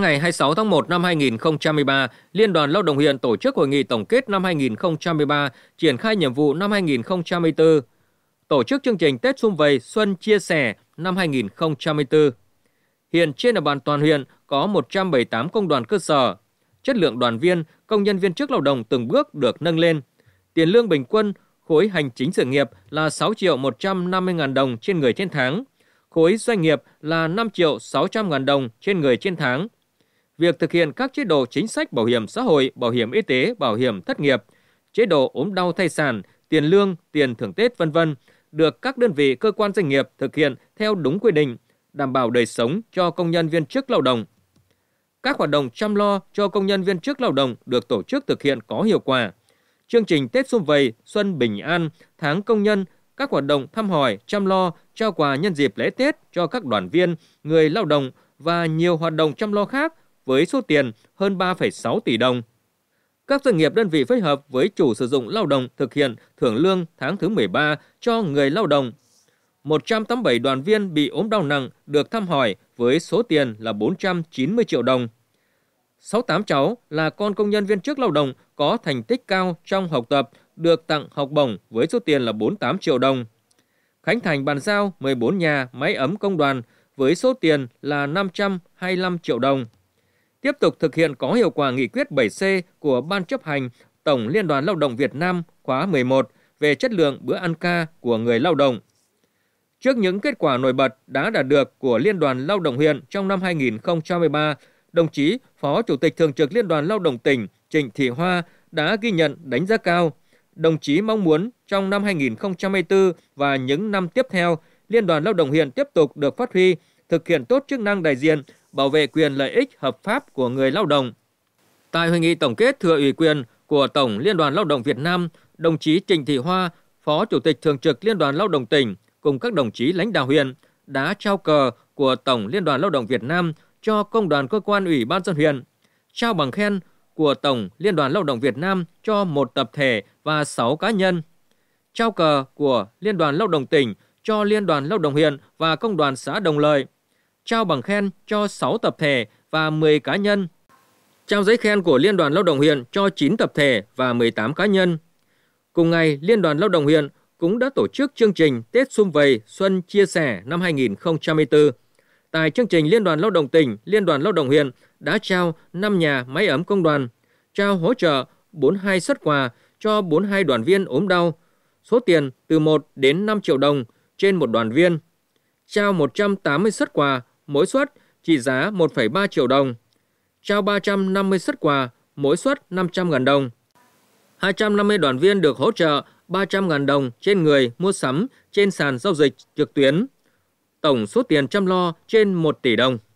ngày 26 tháng 1 năm 2013, Liên đoàn Lao động huyện tổ chức hội nghị tổng kết năm 2013, triển khai nhiệm vụ năm 2024, tổ chức chương trình Tết Xung Vầy Xuân Chia Sẻ năm 2024. Hiện trên địa bàn toàn huyện có 178 công đoàn cơ sở, chất lượng đoàn viên, công nhân viên chức lao động từng bước được nâng lên. Tiền lương bình quân khối hành chính sự nghiệp là 6 triệu 150 ngàn đồng trên người trên tháng, khối doanh nghiệp là 5 triệu 600 ngàn đồng trên người trên tháng – việc thực hiện các chế độ chính sách bảo hiểm xã hội, bảo hiểm y tế, bảo hiểm thất nghiệp, chế độ ốm đau thai sản, tiền lương, tiền thưởng Tết vân vân được các đơn vị cơ quan doanh nghiệp thực hiện theo đúng quy định, đảm bảo đời sống cho công nhân viên chức lao động. Các hoạt động chăm lo cho công nhân viên chức lao động được tổ chức thực hiện có hiệu quả. Chương trình Tết xung vầy, xuân bình an, tháng công nhân, các hoạt động thăm hỏi, chăm lo, trao quà nhân dịp lễ Tết cho các đoàn viên, người lao động và nhiều hoạt động chăm lo khác với số tiền hơn 3,6 tỷ đồng. Các doanh nghiệp đơn vị phối hợp với chủ sử dụng lao động thực hiện thưởng lương tháng thứ 13 cho người lao động. 187 đoàn viên bị ốm đau nặng được thăm hỏi với số tiền là 490 triệu đồng. 68 cháu là con công nhân viên chức lao động có thành tích cao trong học tập được tặng học bổng với số tiền là 48 triệu đồng. Khánh Thành bàn giao 14 nhà máy ấm công đoàn với số tiền là 525 triệu đồng tiếp tục thực hiện có hiệu quả nghị quyết 7C của Ban chấp hành Tổng Liên đoàn Lao động Việt Nam khóa 11 về chất lượng bữa ăn ca của người lao động. Trước những kết quả nổi bật đã đạt được của Liên đoàn Lao động huyện trong năm 2013 đồng chí Phó Chủ tịch Thường trực Liên đoàn Lao động tỉnh Trịnh Thị Hoa đã ghi nhận đánh giá cao. Đồng chí mong muốn trong năm 2024 và những năm tiếp theo, Liên đoàn Lao động huyện tiếp tục được phát huy, thực hiện tốt chức năng đại diện bảo vệ quyền lợi ích hợp pháp của người lao động. Tại hội nghị tổng kết thừa ủy quyền của Tổng Liên đoàn Lao động Việt Nam, đồng chí Trịnh Thị Hoa, Phó Chủ tịch Thường trực Liên đoàn Lao động tỉnh cùng các đồng chí lãnh đạo huyện đã trao cờ của Tổng Liên đoàn Lao động Việt Nam cho Công đoàn Cơ quan Ủy ban dân huyện, trao bằng khen của Tổng Liên đoàn Lao động Việt Nam cho một tập thể và 6 cá nhân, trao cờ của Liên đoàn Lao động tỉnh cho Liên đoàn Lao động huyện và Công đoàn xã Đồng Lợi – trao bằng khen cho 6 tập thể và 10 cá nhân, trao giấy khen của Liên đoàn Lao động huyện cho 9 tập thể và 18 cá nhân. Cùng ngày, Liên đoàn Lao động huyện cũng đã tổ chức chương trình Tết Xung Vầy Xuân Chia Sẻ năm 2024. Tại chương trình Liên đoàn Lao động tỉnh, Liên đoàn Lao động huyện đã trao 5 nhà máy ấm công đoàn, trao hỗ trợ 42 xuất quà cho 42 đoàn viên ốm đau, số tiền từ 1 đến 5 triệu đồng trên một đoàn viên, trao 180 xuất quà mỗi suất trị giá 1,3 triệu đồng, trao 350 xuất quà, mỗi suất 500.000 đồng. 250 đoàn viên được hỗ trợ 300.000 đồng trên người mua sắm trên sàn giao dịch trực tuyến. Tổng số tiền chăm lo trên 1 tỷ đồng.